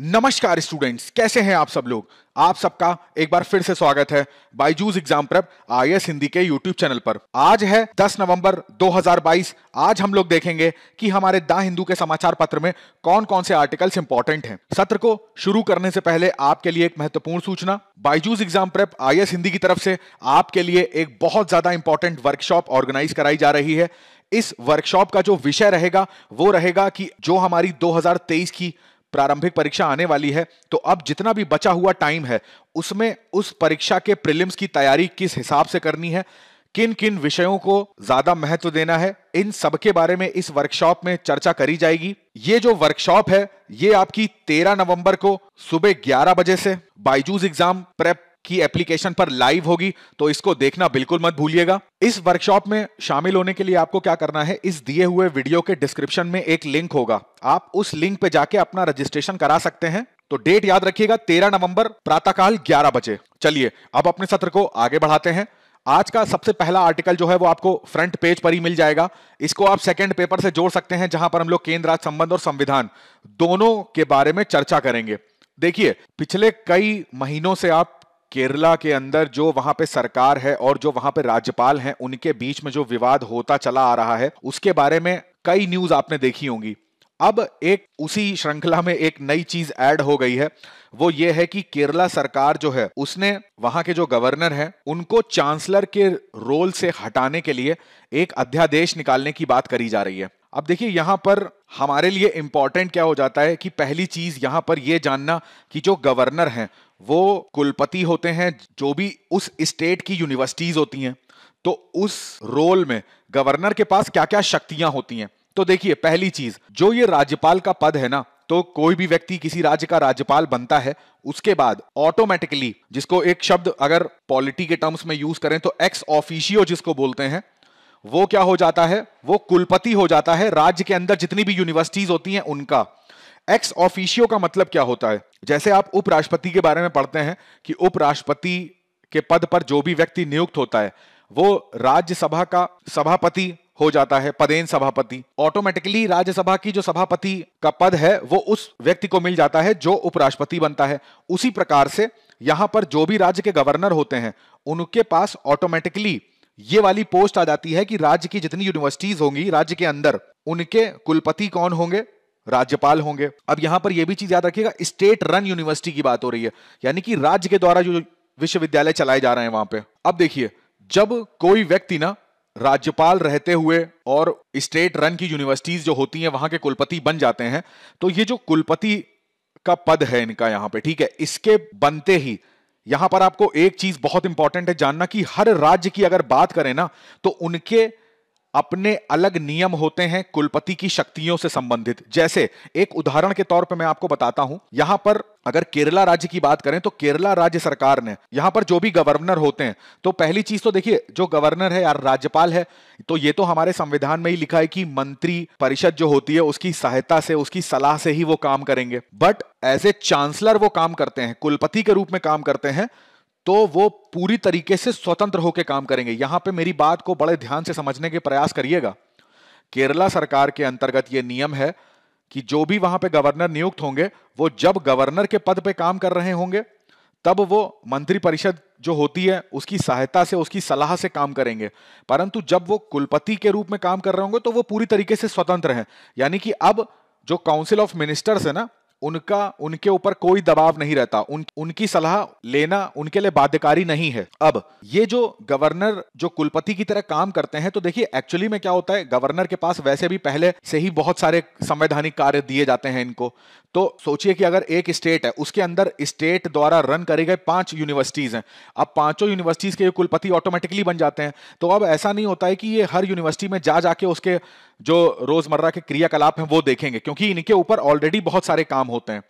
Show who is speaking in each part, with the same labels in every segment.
Speaker 1: नमस्कार स्टूडेंट्स कैसे हैं आप सब लोग आप सबका एक बार फिर से स्वागत है Byju's exam prep I Hindi के यूट्यूब चैनल पर आज है 10 नवंबर 2022 आज हम लोग देखेंगे कि हमारे द हिंदू के समाचार पत्र में कौन कौन से आर्टिकल्स इंपॉर्टेंट हैं सत्र को शुरू करने से पहले आपके लिए एक महत्वपूर्ण सूचना Byju's exam prep I Hindi की तरफ से आपके लिए एक बहुत ज्यादा इंपॉर्टेंट वर्कशॉप ऑर्गेनाइज कराई जा रही है इस वर्कशॉप का जो विषय रहेगा वो रहेगा कि जो हमारी 2023 की प्रारंभिक परीक्षा आने वाली है तो अब जितना भी बचा हुआ टाइम है उसमें उस परीक्षा के प्रिलिम्स की तैयारी किस हिसाब से करनी है किन किन विषयों को ज्यादा महत्व देना है इन सब के बारे में इस वर्कशॉप में चर्चा करी जाएगी ये जो वर्कशॉप है ये आपकी 13 नवंबर को सुबह 11 बजे से बाइजूज एग्जाम प्रेप की एप्लीकेशन पर लाइव होगी तो इसको देखना बिल्कुल मत भूलिएगा इस वर्कशॉप में शामिल होने के लिए आपको क्या करना है इस दिए हुए वीडियो के डिस्क्रिप्शन में एक लिंक होगा आप उस लिंक पे जाके अपना रजिस्ट्रेशन करा सकते हैं तो डेट याद रखिएगा तेरह नवंबर प्रातःकाल ग्यारह बजे चलिए अब अपने सत्र को आगे बढ़ाते हैं आज का सबसे पहला आर्टिकल जो है वो आपको फ्रंट पेज पर ही मिल जाएगा इसको आप सेकंड पेपर से जोड़ सकते हैं जहां पर हम लोग केंद्र राज्य संबंध और संविधान दोनों के बारे में चर्चा करेंगे देखिए पिछले कई महीनों से आप केरला के अंदर जो वहां पे सरकार है और जो वहां पे राज्यपाल हैं उनके बीच में जो विवाद होता चला आ रहा है उसके बारे में कई न्यूज आपने देखी होंगी अब एक उसी श्रृंखला में एक नई चीज ऐड हो गई है वो ये है कि केरला सरकार जो है उसने वहां के जो गवर्नर हैं उनको चांसलर के रोल से हटाने के लिए एक अध्यादेश निकालने की बात करी जा रही है अब देखिए यहां पर हमारे लिए इंपॉर्टेंट क्या हो जाता है कि पहली चीज यहाँ पर यह जानना कि जो गवर्नर हैं वो कुलपति होते हैं जो भी उस स्टेट की यूनिवर्सिटीज होती हैं तो उस रोल में गवर्नर के पास क्या क्या शक्तियां होती हैं तो देखिए पहली चीज जो ये राज्यपाल का पद है ना तो कोई भी व्यक्ति किसी राज्य का राज्यपाल बनता है उसके बाद ऑटोमेटिकली जिसको एक शब्द अगर पॉलिटी के टर्म्स में यूज करें तो एक्स ऑफिशियो जिसको बोलते हैं वो क्या हो जाता है वो कुलपति हो जाता है राज्य के अंदर जितनी भी यूनिवर्सिटीज होती हैं उनका एक्स ऑफिशियो का मतलब क्या होता है जैसे आप उपराष्ट्रपति के बारे में पढ़ते हैं कि उपराष्ट्रपति के पद पर जो भी व्यक्ति नियुक्त होता है वो राज्यसभा का सभापति हो जाता है पदेन सभापति ऑटोमेटिकली राज्यसभा की जो सभापति का पद है वो उस व्यक्ति को मिल जाता है जो उपराष्ट्रपति बनता है उसी प्रकार से यहां पर जो भी राज्य के गवर्नर होते हैं उनके पास ऑटोमेटिकली ये वाली पोस्ट आ जाती है कि राज्य की जितनी यूनिवर्सिटीज होंगी राज्य के अंदर उनके कुलपति कौन होंगे राज्यपाल होंगे अब यहां पर यह भी चीज याद रखिएगा स्टेट रन यूनिवर्सिटी की बात हो रही है यानी कि राज्य के द्वारा जो विश्वविद्यालय चलाए जा रहे हैं वहां पे अब देखिए जब कोई व्यक्ति ना राज्यपाल रहते हुए और स्टेट रन की यूनिवर्सिटीज जो होती हैं वहां के कुलपति बन जाते हैं तो ये जो कुलपति का पद है इनका यहां पे ठीक है इसके बनते ही यहां पर आपको एक चीज बहुत इंपॉर्टेंट है जानना कि हर राज्य की अगर बात करें ना तो उनके अपने अलग नियम होते हैं कुलपति की शक्तियों से संबंधित जैसे एक उदाहरण के तौर पर मैं आपको बताता हूं यहां पर अगर केरला राज्य की बात करें तो केरला राज्य सरकार ने यहां पर जो भी गवर्नर होते हैं तो पहली चीज तो देखिए जो गवर्नर है यार राज्यपाल है तो ये तो हमारे संविधान में ही लिखा है कि मंत्री परिषद जो होती है उसकी सहायता से उसकी सलाह से ही वो काम करेंगे बट एज ए चांसलर वो काम करते हैं कुलपति के रूप में काम करते हैं तो वो पूरी तरीके से स्वतंत्र होकर काम करेंगे यहां पे मेरी बात को बड़े ध्यान से समझने के प्रयास करिएगा केरला सरकार के अंतर्गत ये नियम है कि जो भी वहां पे गवर्नर नियुक्त होंगे वो जब गवर्नर के पद पे काम कर रहे होंगे तब वो मंत्रिपरिषद जो होती है उसकी सहायता से उसकी सलाह से काम करेंगे परंतु जब वो कुलपति के रूप में काम कर रहे होंगे तो वो पूरी तरीके से स्वतंत्र हैं यानी कि अब जो काउंसिल ऑफ मिनिस्टर्स है ना उनका उनके ऊपर कोई दबाव नहीं रहता उन, उनकी सलाह लेना उनके लिए बाध्यकारी नहीं है अब ये जो गवर्नर जो कुलपति की तरह काम करते हैं तो देखिए एक्चुअली में क्या होता है गवर्नर के पास वैसे भी पहले से ही बहुत सारे संवैधानिक कार्य दिए जाते हैं इनको तो सोचिए कि अगर एक स्टेट है उसके अंदर स्टेट द्वारा रन करे गए पांच यूनिवर्सिटीज हैं अब पांचों यूनिवर्सिटीज के कुलपति ऑटोमेटिकली बन जाते हैं तो अब ऐसा नहीं होता है कि ये हर यूनिवर्सिटी में जा जाके उसके जो रोजमर्रा के क्रियाकलाप हैं वो देखेंगे क्योंकि इनके ऊपर ऑलरेडी बहुत सारे काम होते हैं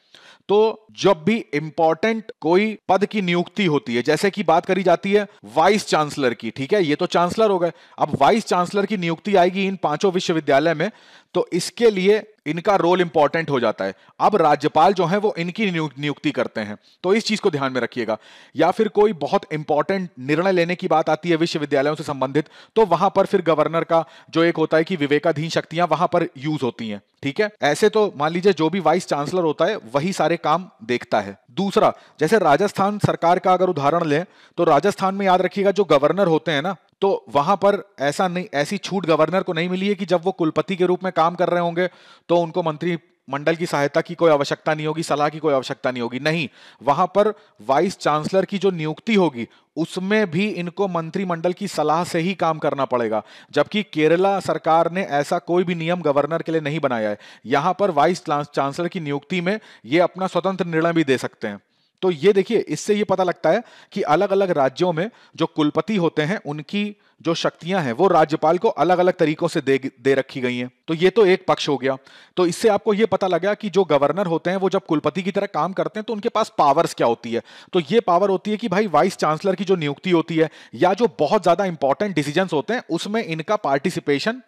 Speaker 1: तो जब भी इंपॉर्टेंट कोई पद की नियुक्ति होती है जैसे कि बात करी जाती है वाइस चांसलर की ठीक है ये तो चांसलर हो गए अब वाइस चांसलर की नियुक्ति आएगी इन पांचों विश्वविद्यालय में तो इसके लिए इनका रोल इंपॉर्टेंट हो जाता है अब राज्यपाल जो है वो इनकी नियुक्ति करते हैं तो इस चीज को ध्यान में रखिएगा या फिर कोई बहुत इंपॉर्टेंट निर्णय लेने की बात आती है विश्वविद्यालयों से संबंधित तो वहां पर फिर गवर्नर का जो एक होता है कि विवेकाधीन शक्तियां वहां पर यूज होती हैं ठीक है ऐसे तो मान लीजिए जो भी वाइस चांसलर होता है वही सारे काम देखता है दूसरा जैसे राजस्थान सरकार का अगर उदाहरण लें तो राजस्थान में याद रखिएगा जो गवर्नर होते हैं ना तो वहां पर ऐसा नहीं ऐसी छूट गवर्नर को नहीं मिली है कि जब वो कुलपति के रूप में काम कर रहे होंगे तो उनको मंत्री मंडल की सहायता की कोई आवश्यकता नहीं होगी सलाह की कोई आवश्यकता नहीं होगी नहीं वहां पर वाइस चांसलर की जो नियुक्ति होगी उसमें भी इनको मंत्रिमंडल की सलाह से ही काम करना पड़ेगा जबकि केरला सरकार ने ऐसा कोई भी नियम गवर्नर के लिए नहीं बनाया है यहां पर वाइस चांसलर की नियुक्ति में ये अपना स्वतंत्र निर्णय भी दे सकते हैं तो ये देखिए इससे ये पता लगता है कि अलग अलग राज्यों में जो कुलपति होते हैं उनकी जो शक्तियां हैं वो राज्यपाल को अलग अलग तरीकों से दे दे रखी गई हैं तो ये तो एक पक्ष हो गया तो इससे आपको ये पता लगा कि जो गवर्नर होते हैं वो जब कुलपति की तरह काम करते हैं तो उनके पास पावर्स क्या होती है तो ये पावर होती है कि भाई वाइस चांसलर की जो नियुक्ति होती है या जो बहुत ज्यादा इंपॉर्टेंट डिसीजन होते हैं उसमें इनका पार्टिसिपेशन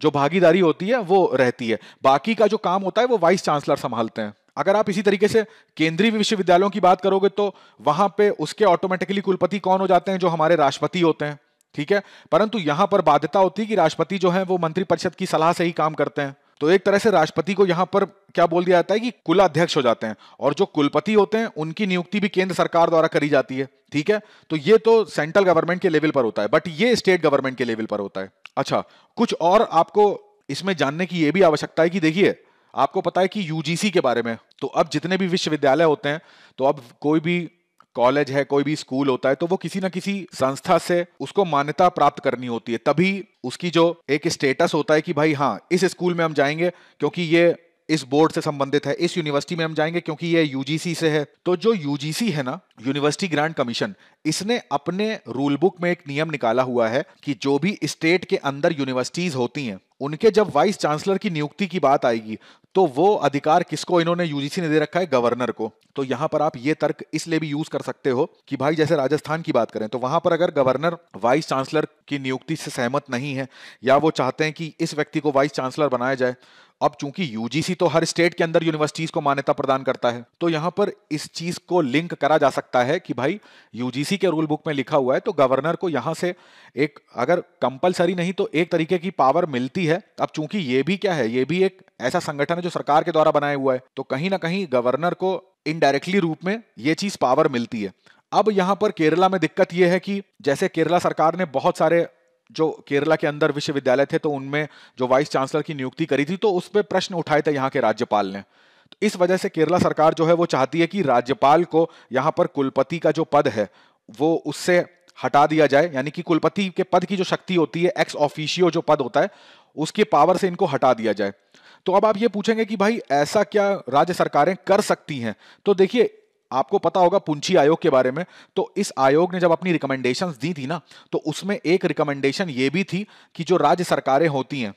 Speaker 1: जो भागीदारी होती है वो रहती है बाकी का जो काम होता है वो वाइस चांसलर संभालते हैं अगर आप इसी तरीके से केंद्रीय विश्वविद्यालयों की बात करोगे तो वहां पे उसके ऑटोमेटिकली कुलपति कौन हो जाते हैं जो हमारे राष्ट्रपति होते हैं ठीक है परंतु यहां पर बाध्यता होती है कि राष्ट्रपति जो है वो मंत्रिपरिषद की सलाह से ही काम करते हैं तो एक तरह से राष्ट्रपति को यहां पर क्या बोल दिया जाता है कि कुल अध्यक्ष हो जाते हैं और जो कुलपति होते हैं उनकी नियुक्ति भी केंद्र सरकार द्वारा करी जाती है ठीक है तो ये तो सेंट्रल गवर्नमेंट के लेवल पर होता है बट ये स्टेट गवर्नमेंट के लेवल पर होता है अच्छा कुछ और आपको इसमें जानने की यह भी आवश्यकता है कि देखिए आपको पता है कि यूजीसी के बारे में तो अब जितने भी विश्वविद्यालय होते हैं तो अब कोई भी कॉलेज है कोई भी स्कूल होता है तो वो किसी ना किसी संस्था से उसको मान्यता प्राप्त करनी होती है तभी उसकी जो एक स्टेटस होता है कि भाई हाँ इस स्कूल में हम जाएंगे क्योंकि ये इस बोर्ड से संबंधित है इस यूनिवर्सिटी में हम जाएंगे क्योंकि ये यूजीसी से है तो जो यूजीसी है ना यूनिवर्सिटी ग्रांट कमीशन इसने अपने रूल बुक में एक नियम निकाला हुआ है कि जो भी स्टेट के अंदर यूनिवर्सिटीज होती हैं उनके जब वाइस चांसलर की नियुक्ति की बात आएगी तो वो अधिकार किसको इन्होंने यूजीसी ने दे रखा है गवर्नर को तो यहां पर आप ये तर्क इसलिए भी यूज कर सकते हो कि भाई जैसे राजस्थान की बात करें तो वहां पर अगर गवर्नर वाइस चांसलर की नियुक्ति से सहमत नहीं है या वो चाहते हैं कि इस व्यक्ति को वाइस चांसलर बनाया जाए अब चूंकि यूजीसी तो हर स्टेट के अंदर यूनिवर्सिटीज को मान्यता प्रदान करता है तो यहां पर इस चीज को लिंक करा जा सकता है कि भाई यूजीसी के रूल बुक में लिखा हुआ है तो गवर्नर को यहां से एक अगर कंपलसरी नहीं तो एक तरीके की पावर मिलती है अब चूंकि ये भी क्या है ये भी एक ऐसा संगठन है जो सरकार के द्वारा बनाया हुआ है तो कहीं ना कहीं गवर्नर को इनडायरेक्टली रूप में ये चीज पावर मिलती है अब यहां पर केरला में दिक्कत यह है कि जैसे केरला सरकार ने बहुत सारे जो केरला के अंदर विश्वविद्यालय थे तो उनमें जो वाइस चांसलर की नियुक्ति करी थी तो उस पर प्रश्न उठाए थे यहाँ के राज्यपाल ने तो इस वजह से केरला सरकार जो है वो चाहती है कि राज्यपाल को यहाँ पर कुलपति का जो पद है वो उससे हटा दिया जाए यानी कि कुलपति के पद की जो शक्ति होती है एक्स ऑफिशियो जो पद होता है उसके पावर से इनको हटा दिया जाए तो अब आप ये पूछेंगे कि भाई ऐसा क्या राज्य सरकारें कर सकती हैं तो देखिए आपको पता होगा पुंछी आयोग के बारे में तो इस आयोग ने जब अपनी रिकमेंडेशन दी थी ना तो उसमें एक रिकमेंडेशन ये भी थी कि जो राज्य सरकारें होती हैं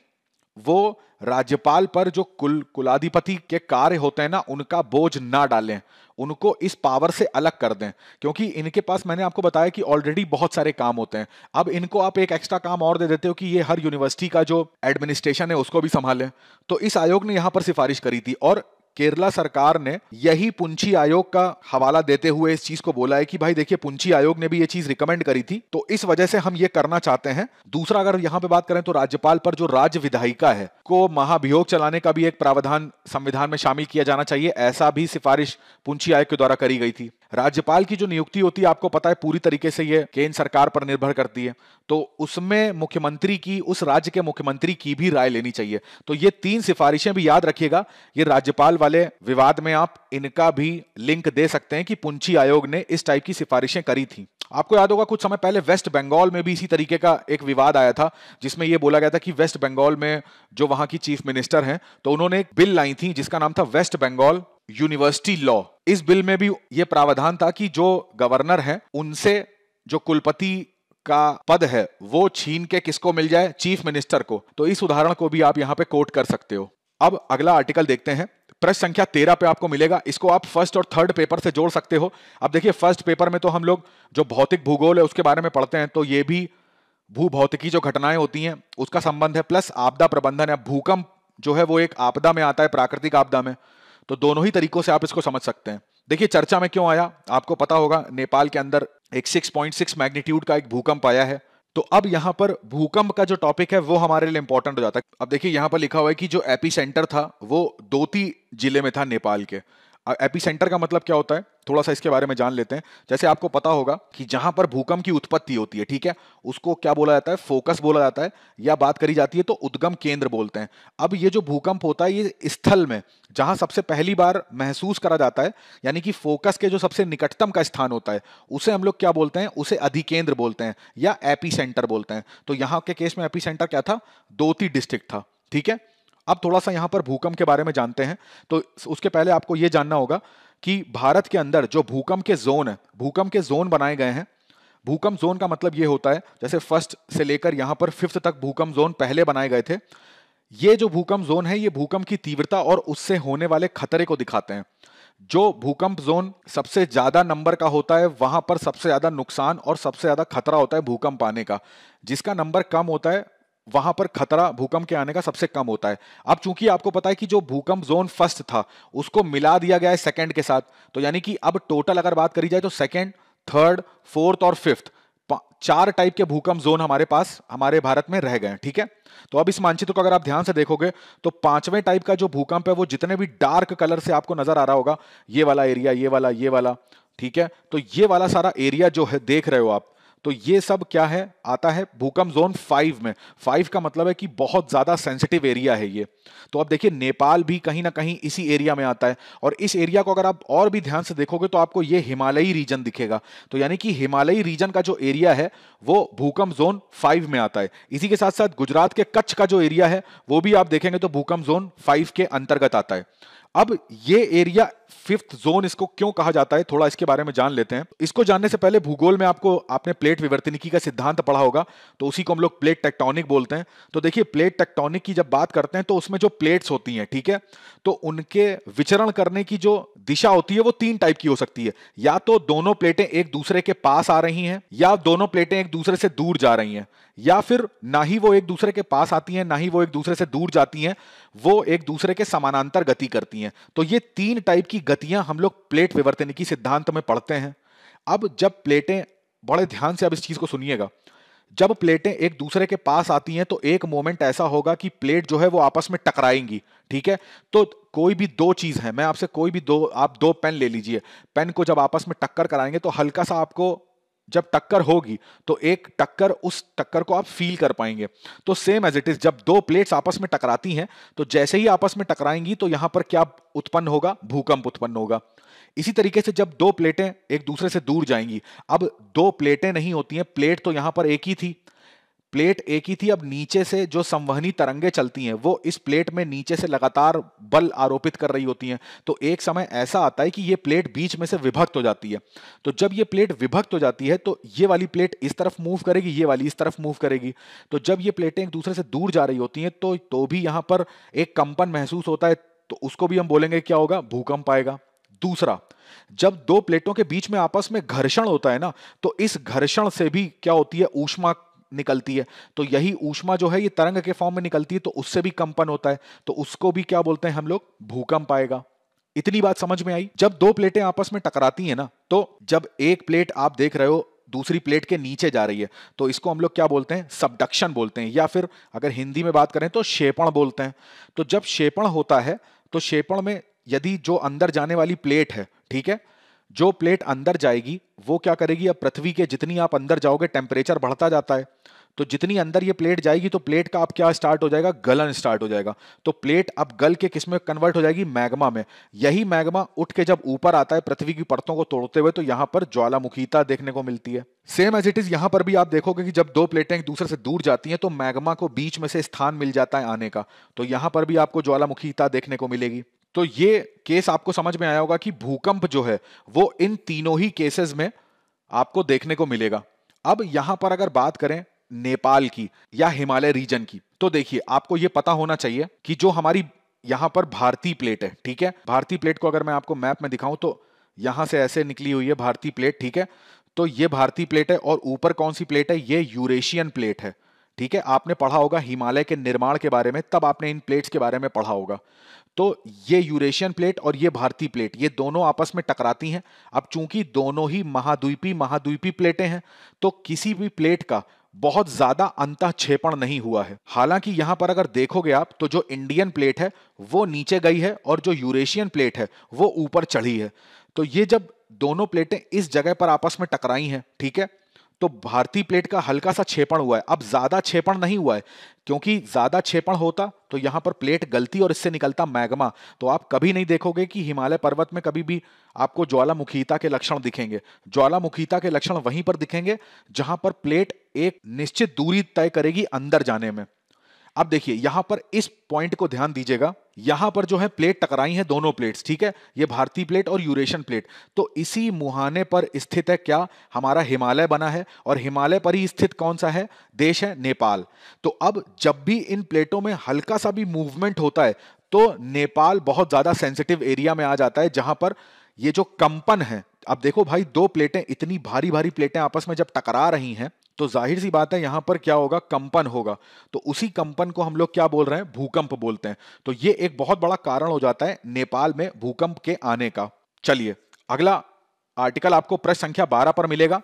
Speaker 1: वो राज्यपाल पर जो कुल कुलाधिपति के कार्य होते हैं ना उनका बोझ ना डालें उनको इस पावर से अलग कर दें क्योंकि इनके पास मैंने आपको बताया कि ऑलरेडी बहुत सारे काम होते हैं अब इनको आप एक एक्स्ट्रा काम और दे देते हो कि ये हर यूनिवर्सिटी का जो एडमिनिस्ट्रेशन है उसको भी संभालें तो इस आयोग ने यहां पर सिफारिश करी थी और केरला सरकार ने यही पुंछी आयोग का हवाला देते हुए इस चीज को बोला है कि भाई देखिए पुंछी आयोग ने भी ये चीज रिकमेंड करी थी तो इस वजह से हम ये करना चाहते हैं दूसरा अगर यहाँ पे बात करें तो राज्यपाल पर जो राज्य विधायिका है को महाभियोग चलाने का भी एक प्रावधान संविधान में शामिल किया जाना चाहिए ऐसा भी सिफारिश पुंछी आयोग के द्वारा करी गई थी राज्यपाल की जो नियुक्ति होती है आपको पता है पूरी तरीके से ये केंद्र सरकार पर निर्भर करती है तो उसमें मुख्यमंत्री की उस राज्य के मुख्यमंत्री की भी राय लेनी चाहिए तो ये तीन सिफारिशें भी याद रखिएगा ये राज्यपाल वाले विवाद में आप इनका भी लिंक दे सकते हैं कि पुंछी आयोग ने इस टाइप की सिफारिशें करी थी आपको याद होगा कुछ समय पहले वेस्ट बंगाल में भी इसी तरीके का एक विवाद आया था जिसमें यह बोला गया था कि वेस्ट बंगाल में जो वहां की चीफ मिनिस्टर हैं तो उन्होंने एक बिल लाई थी जिसका नाम था वेस्ट बंगाल यूनिवर्सिटी लॉ इस बिल में भी यह प्रावधान था कि जो गवर्नर है उनसे जो कुलपति का पद है वो छीन के किसको मिल जाए चीफ मिनिस्टर को तो इस उदाहरण को भी आप यहां पे कोट कर सकते हो अब अगला आर्टिकल देखते हैं प्रश्न संख्या तेरह पे आपको मिलेगा इसको आप फर्स्ट और थर्ड पेपर से जोड़ सकते हो अब देखिए फर्स्ट पेपर में तो हम लोग जो भौतिक भूगोल है उसके बारे में पढ़ते हैं तो ये भी भू भौतिकी जो घटनाएं होती हैं उसका संबंध है प्लस आपदा प्रबंधन है भूकंप जो है वो एक आपदा में आता है प्राकृतिक आपदा में तो दोनों ही तरीकों से आप इसको समझ सकते हैं देखिए चर्चा में क्यों आया आपको पता होगा नेपाल के अंदर एक सिक्स पॉइंट सिक्स मैग्नीट्यूड का एक भूकंप आया है तो अब यहां पर भूकंप का जो टॉपिक है वो हमारे लिए इंपॉर्टेंट हो जाता है अब देखिए यहां पर लिखा हुआ है कि जो एपी सेंटर था वो दोती जिले में था नेपाल के एपी सेंटर का मतलब क्या होता है थोड़ा सा इसके बारे में जान लेते हैं जैसे आपको पता होगा कि जहां पर भूकंप की उत्पत्ति होती है ठीक है उसको क्या बोला जाता है फोकस बोला जाता है या बात करी जाती है तो उद्गम केंद्र बोलते हैं अब ये जो भूकंप होता है ये स्थल में जहां सबसे पहली बार महसूस करा जाता है यानी कि फोकस के जो सबसे निकटतम का स्थान होता है उसे हम लोग क्या बोलते हैं उसे अधिकेंद्र बोलते हैं या एपी सेंटर बोलते हैं तो यहाँ के केस में एपी सेंटर क्या था दोती डिस्ट्रिक्ट था ठीक है अब थोड़ा सा यहां पर भूकंप के बारे में जानते हैं तो उसके पहले आपको यह जानना होगा कि भारत के अंदर जो भूकंप के जोन है भूकंप के जोन बनाए गए हैं भूकंप जोन का मतलब यह होता है जैसे फर्स्ट से लेकर यहां पर फिफ्थ तक भूकंप जोन पहले बनाए गए थे ये जो भूकंप जोन है ये भूकंप की तीव्रता और उससे होने वाले खतरे को दिखाते हैं जो भूकंप जोन सबसे ज्यादा नंबर का होता है वहां पर सबसे ज्यादा नुकसान और सबसे ज्यादा खतरा होता है भूकंप आने का जिसका नंबर कम होता है वहां पर खतरा भूकंप के आने का सबसे कम होता है अब चूंकि आपको पता है कि जो भूकंप जोन फर्स्ट था उसको मिला दिया गया है सेकेंड के साथ तो यानी कि अब टोटल अगर बात करी जाए तो सेकेंड थर्ड फोर्थ और फिफ्थ चार टाइप के भूकंप जोन हमारे पास हमारे भारत में रह गए ठीक है तो अब इस मानचित्र को अगर आप ध्यान से देखोगे तो पांचवें टाइप का जो भूकंप है वो जितने भी डार्क कलर से आपको नजर आ रहा होगा ये वाला एरिया ये वाला ये वाला ठीक है तो ये वाला सारा एरिया जो है देख रहे हो आप तो ये सब क्या है आता है भूकंप जोन फाइव में फाइव का मतलब है कि बहुत ज्यादा सेंसिटिव एरिया है ये तो अब देखिए नेपाल भी कहीं ना कहीं इसी एरिया में आता है और इस एरिया को अगर आप और भी ध्यान से देखोगे तो आपको ये हिमालयी रीजन दिखेगा तो यानी कि हिमालयी रीजन का जो एरिया है वो भूकंप जोन फाइव में आता है इसी के साथ साथ गुजरात के कच्छ का जो एरिया है वो भी आप देखेंगे तो भूकंप जोन फाइव के अंतर्गत आता है अब ये एरिया फिफ्थ जोन इसको क्यों कहा जाता है थोड़ा इसके बारे में जान लेते हैं इसको जानने से पहले भूगोल में आपको आपने प्लेट विवर्तनिकी का सिद्धांत पढ़ा होगा तो उसी को हम लोग प्लेट टेक्टोनिक बोलते हैं तो देखिए प्लेट टेक्टोनिक की जब बात करते हैं तो उसमें जो प्लेट्स होती हैं ठीक है तो उनके विचरण करने की जो दिशा होती है वो तीन टाइप की हो सकती है या तो दोनों प्लेटें एक दूसरे के पास आ रही हैं या दोनों प्लेटें एक दूसरे से दूर जा रही हैं या फिर ना ही वो एक दूसरे के पास आती हैं ना ही वो एक दूसरे से दूर जाती हैं वो एक दूसरे के समानांतर गति करती हैं तो ये तीन टाइप की की गतियां हम लोग प्लेट विवर्तनिकी सिद्धांत में पढ़ते हैं अब जब प्लेटें बड़े ध्यान से अब इस चीज को सुनिएगा जब प्लेटें एक दूसरे के पास आती हैं तो एक मोमेंट ऐसा होगा कि प्लेट जो है वो आपस में टकराएंगी ठीक है तो कोई भी दो चीज है मैं आपसे कोई भी दो आप दो पेन ले लीजिए पेन को जब आपस में टक्कर कराएंगे तो हल्का सा आपको जब टक्कर होगी तो एक टक्कर उस टक्कर को आप फील कर पाएंगे तो सेम एज इट इज जब दो प्लेट्स आपस में टकराती हैं तो जैसे ही आपस में टकराएंगी तो यहां पर क्या उत्पन्न होगा भूकंप उत्पन्न होगा इसी तरीके से जब दो प्लेटें एक दूसरे से दूर जाएंगी अब दो प्लेटें नहीं होती हैं प्लेट तो यहां पर एक ही थी प्लेट एक ही थी अब नीचे से जो संवहनी तरंगे चलती हैं वो इस प्लेट में नीचे से लगातार बल आरोपित कर रही होती हैं तो एक समय ऐसा आता है कि ये प्लेट बीच में से विभक्त हो जाती है तो जब ये प्लेट विभक्त हो जाती है तो ये वाली प्लेट इस तरफ मूव करेगी ये वाली इस तरफ मूव करेगी तो जब ये प्लेटें एक दूसरे से दूर जा रही होती हैं तो, तो भी यहाँ पर एक कंपन महसूस होता है तो उसको भी हम बोलेंगे क्या होगा भूकंप आएगा दूसरा जब दो प्लेटों के बीच में आपस में घर्षण होता है ना तो इस घर्षण से भी क्या होती है ऊष्मा निकलती है तो यही ऊष्मा जो है ये तरंग के फॉर्म में निकलती है तो उससे भी कंपन होता है तो उसको भी क्या बोलते हैं हम लोग भूकंप आएगा इतनी बात समझ में आई जब दो प्लेटें आपस में टकराती है ना तो जब एक प्लेट आप देख रहे हो दूसरी प्लेट के नीचे जा रही है तो इसको हम लोग क्या बोलते हैं सबडक्शन बोलते हैं या फिर अगर हिंदी में बात करें तो शेपण बोलते हैं तो जब शेपण होता है तो शेपण में यदि जो अंदर जाने वाली प्लेट है ठीक है जो प्लेट अंदर जाएगी वो क्या करेगी अब पृथ्वी के जितनी आप अंदर जाओगे टेम्परेचर बढ़ता जाता है तो जितनी अंदर ये प्लेट जाएगी तो प्लेट का अब क्या स्टार्ट हो जाएगा गलन स्टार्ट हो जाएगा तो प्लेट अब गल के किस में कन्वर्ट हो जाएगी मैग्मा में यही मैग्मा उठ के जब ऊपर आता है पृथ्वी की परतों को तोड़ते हुए तो यहां पर ज्वालामुखीता देखने को मिलती है सेम एज इट इज यहां पर भी आप देखोगे कि जब दो प्लेटें एक दूसरे से दूर जाती हैं तो मैग्मा को बीच में से स्थान मिल जाता है आने का तो यहां पर भी आपको ज्वालामुखीता देखने को मिलेगी तो ये केस आपको समझ में आया होगा कि भूकंप जो है वो इन तीनों ही केसेस में आपको देखने को मिलेगा अब यहां पर अगर बात करें नेपाल की या हिमालय रीजन की तो देखिए आपको ये पता होना चाहिए कि जो हमारी यहां पर भारतीय प्लेट है ठीक है भारतीय प्लेट को अगर मैं आपको मैप में दिखाऊं तो यहां से ऐसे निकली हुई है भारतीय प्लेट ठीक है तो ये भारतीय प्लेट है और ऊपर कौन सी प्लेट है ये यूरेशियन प्लेट है ठीक है आपने पढ़ा होगा हिमालय के निर्माण के बारे में तब आपने इन प्लेट्स के बारे में पढ़ा होगा तो ये यूरेशियन प्लेट और ये भारतीय प्लेट ये दोनों आपस में टकराती हैं अब चूंकि दोनों ही महाद्वीपी महाद्वीपी प्लेटें हैं तो किसी भी प्लेट का बहुत ज्यादा छेपण नहीं हुआ है हालांकि यहां पर अगर देखोगे आप तो जो इंडियन प्लेट है वो नीचे गई है और जो यूरेशियन प्लेट है वो ऊपर चढ़ी है तो ये जब दोनों प्लेटें इस जगह पर आपस में टकराई हैं ठीक है तो भारतीय प्लेट का हल्का सा छेपण हुआ है अब ज्यादा छेपण नहीं हुआ है क्योंकि ज्यादा छेपण होता तो यहां पर प्लेट गलती और इससे निकलता मैग्मा तो आप कभी नहीं देखोगे कि हिमालय पर्वत में कभी भी आपको ज्वालामुखीता के लक्षण दिखेंगे ज्वालामुखीता के लक्षण वहीं पर दिखेंगे जहां पर प्लेट एक निश्चित दूरी तय करेगी अंदर जाने में अब देखिए यहां पर इस पॉइंट को ध्यान दीजिएगा यहां पर जो है प्लेट टकराई है दोनों प्लेट्स ठीक है ये भारतीय प्लेट और यूरेशियन प्लेट तो इसी मुहाने पर स्थित है क्या हमारा हिमालय बना है और हिमालय पर ही स्थित कौन सा है देश है नेपाल तो अब जब भी इन प्लेटों में हल्का सा भी मूवमेंट होता है तो नेपाल बहुत ज्यादा सेंसिटिव एरिया में आ जाता है जहां पर ये जो कंपन है अब देखो भाई दो प्लेटें इतनी भारी भारी प्लेटें आपस में जब टकरा रही हैं तो जाहिर सी बात है यहां पर क्या होगा कंपन होगा तो उसी कंपन को हम लोग क्या बोल रहे हैं भूकंप बोलते हैं तो ये एक बहुत बड़ा कारण हो जाता है नेपाल में भूकंप के आने का चलिए अगला आर्टिकल आपको प्रश्न संख्या बारह पर मिलेगा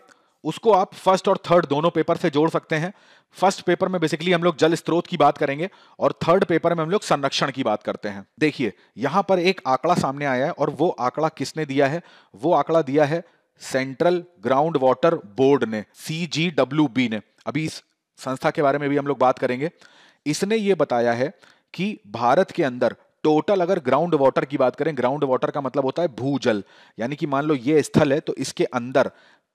Speaker 1: उसको आप फर्स्ट और थर्ड दोनों पेपर से जोड़ सकते हैं फर्स्ट पेपर में बेसिकली हम लोग जल स्त्रोत की बात करेंगे और थर्ड पेपर में हम लोग संरक्षण की बात करते हैं देखिए यहां पर एक आंकड़ा सामने आया है और वो आंकड़ा किसने दिया है वो आंकड़ा दिया है सेंट्रल ग्राउंड वाटर बोर्ड ने सी ने अभी इस संस्था के बारे में भी हम लोग बात करेंगे इसने ये बताया है कि भारत के अंदर टोटल अगर ग्राउंड वाटर की बात करें ग्राउंड वाटर का मतलब होता है भूजल यानी कि मान लो ये स्थल है तो इसके अंदर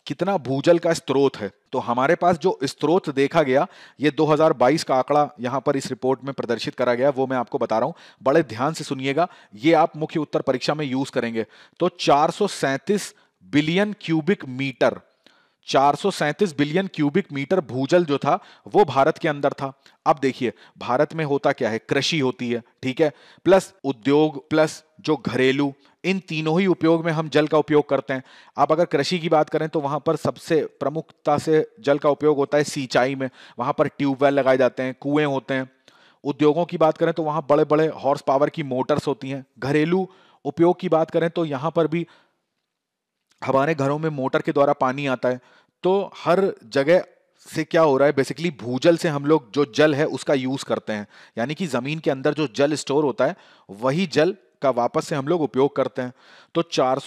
Speaker 1: कितना भूजल का स्रोत है तो हमारे पास जो स्रोत देखा गया ये 2022 का आंकड़ा यहां पर इस रिपोर्ट में प्रदर्शित करा गया वो मैं आपको बता रहा हूं बड़े ध्यान से सुनिएगा ये आप मुख्य उत्तर परीक्षा में यूज करेंगे तो चार बिलियन क्यूबिक मीटर चार बिलियन क्यूबिक मीटर भूजल जो था वो भारत के अंदर था अब देखिए भारत में होता क्या है कृषि होती है ठीक है प्लस उद्योग प्लस जो घरेलू इन तीनों ही उपयोग में हम जल का उपयोग करते हैं आप अगर कृषि की बात करें तो वहां पर सबसे प्रमुखता से जल का उपयोग होता है सिंचाई में वहां पर ट्यूबवेल लगाए जाते हैं कुएं होते हैं उद्योगों की बात करें तो वहां बड़े बड़े हॉर्स पावर की मोटर्स होती हैं घरेलू उपयोग की बात करें तो यहां पर भी हमारे घरों में मोटर के द्वारा पानी आता है तो हर जगह से क्या हो रहा है बेसिकली भूजल से हम लोग जो जल है उसका यूज करते हैं यानी कि जमीन के अंदर जो जल स्टोर होता है वही जल का वापस से हम लोग उपयोग करते हैं तो चार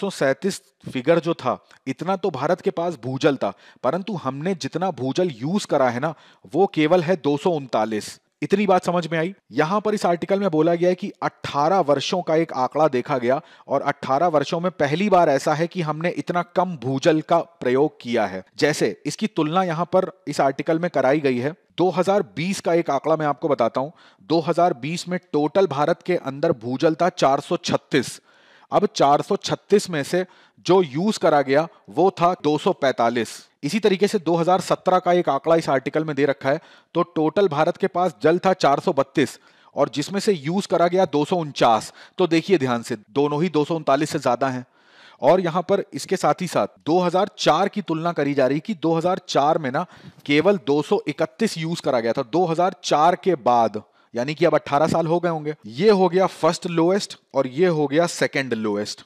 Speaker 1: फिगर जो था इतना तो भारत के पास भूजल था परंतु हमने जितना भूजल यूज करा है ना वो केवल है दो इतनी बात समझ में आई यहां पर इस आर्टिकल में बोला गया है कि 18 वर्षों का एक आंकड़ा देखा गया और 18 वर्षों में पहली बार ऐसा है कि हमने इतना कम भूजल का प्रयोग किया है जैसे इसकी तुलना यहां पर इस आर्टिकल में कराई गई है 2020 का एक आंकड़ा मैं आपको बताता हूं 2020 में टोटल भारत के अंदर भूजल था 436 अब 436 में से जो यूज करा गया वो था 245 इसी तरीके से 2017 का एक आंकड़ा इस आर्टिकल में दे रखा है तो टोटल भारत के पास जल था चार और जिसमें से यूज करा गया दो तो देखिए ध्यान से दोनों ही दो से ज्यादा हैं और यहां पर इसके साथ ही साथ 2004 की तुलना करी जा रही कि 2004 में ना केवल 231 यूज करा गया था 2004 के बाद यानी कि अब 18 साल हो गए होंगे ये हो गया फर्स्ट लोएस्ट और ये हो गया सेकंड लोएस्ट